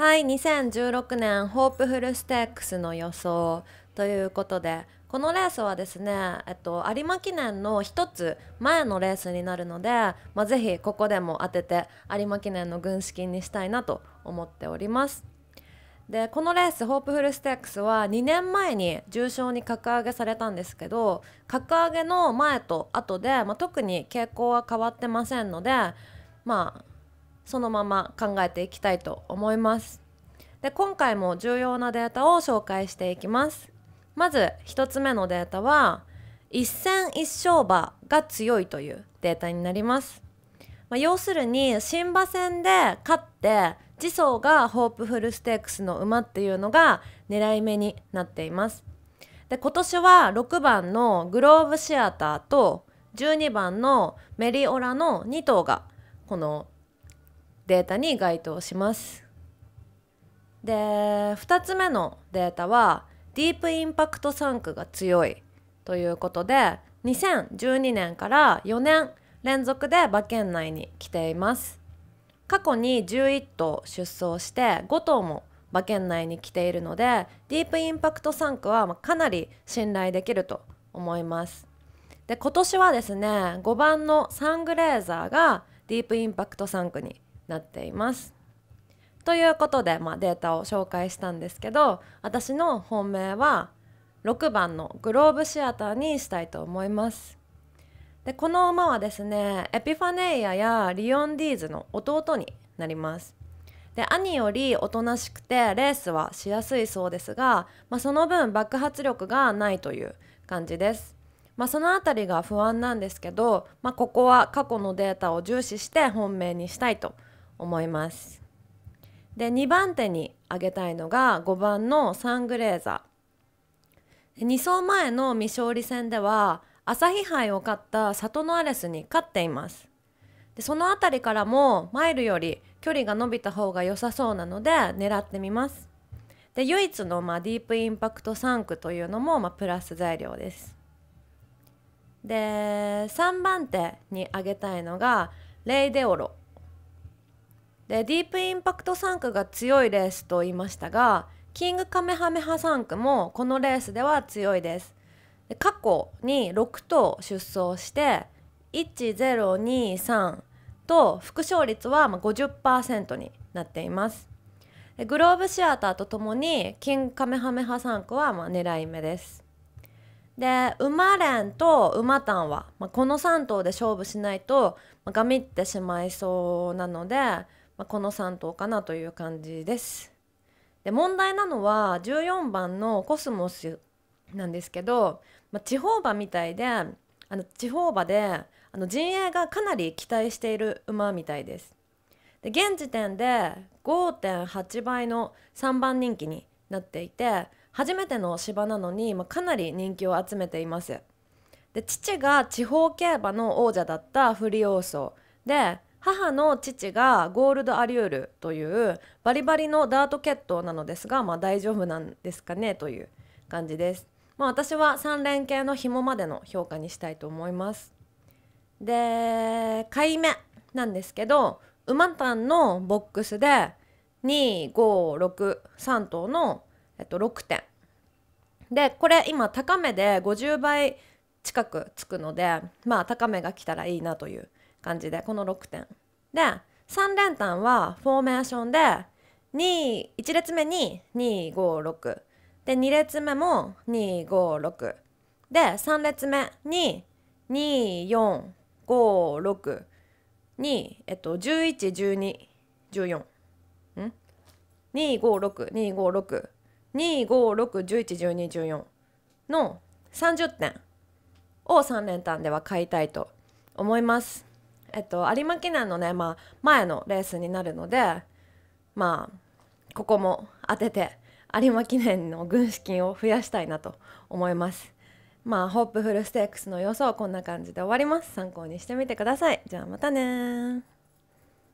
はい、2016年ホープフルステークスの予想ということで、このレースはですね、えっと、有馬記念の1つ前のレースになるので、まあ、ぜひここでも当てて有馬記念の軍資金にしたいなと思っております。でこのレースホープフルステークスは2年前に重賞に格上げされたんですけど格上げの前と後で、まあ、特に傾向は変わってませんのでまあそのまま考えていきたいと思いますで今回も重要なデータを紹介していきますまず1つ目のデータは一戦一勝馬が強いというデータになります、まあ、要するに新馬戦で勝って次走がホープフルステークスの馬っていうのが狙い目になっていますで今年は6番のグローブシアターと12番のメリオラの2頭がこのデータに該当します。で2つ目のデータはディープインパクト産区が強いということで2012年から4年連続で馬券内に来ています過去に11頭出走して5頭も馬券内に来ているのでディープインパクト産区はかなり信頼できると思いますで今年はですね5番のサングレーザーがディープインパクト産区になっています。ということで、まあ、データを紹介したんですけど私の本命は6番のグローブシアターにしたいと思います。でこの馬はですねエピファネイアやリオンディーズの弟になります。で兄よりおとなしくてレースはしやすいそうですが、まあ、その分爆発力がないという感じです。まあ、その辺りが不安なんですけど、まあ、ここは過去のデータを重視して本命にしたいと思います。思います。で2番手に挙げたいのが5番のサングレーザー。2走前の未勝利戦では朝日杯を勝ったサトノアレスに勝っています。でその辺りからもマイルより距離が伸びた方が良さそうなので狙ってみます。で唯一の、まあ、ディープインパクト3区というのも、まあ、プラス材料です。で3番手に挙げたいのがレイデオロでディープインパクト3区が強いレースと言いましたがキングカメハメハ3区もこのレースでは強いですで過去に6頭出走して1023と副勝率は50%になっていますグローブシアターとともにキングカメハメハ3区はま狙い目ですで馬連と馬単は、まあ、この3頭で勝負しないと、まあ、ガミってしまいそうなのでまあ、この3頭かなという感じです。で問題なのは14番のコスモスなんですけど、まあ、地方馬みたいであの地方馬であの陣営がかなり期待している馬みたいです。で現時点で5.8倍の3番人気になっていて初めての芝なのに、まあ、かなり人気を集めています。で父が地方競馬の王者だったフリオーソで母の父がゴールド・アリュールというバリバリのダート血闘なのですが、まあ、大丈夫なんですかねという感じです。まあ、私は三連系の紐までの評価にしたいと思います。で買い目なんですけど馬タンのボックスで2563頭の、えっと、6点でこれ今高めで50倍近くつくのでまあ高めが来たらいいなという感じでこの6点で3連単はフォーメーションで1列目に256で2列目も256で3列目に2456に、えっと、111214ん25625625611214の30点を3連単では買いたいと思います。えっと、有馬記念のね、まあ、前のレースになるので、まあ、ここも当てて有馬記念の軍資金を増やしたいなと思います。まあ、ホープフルステークスの予想こんな感じで終わります。参考にしてみてください。じゃあまたね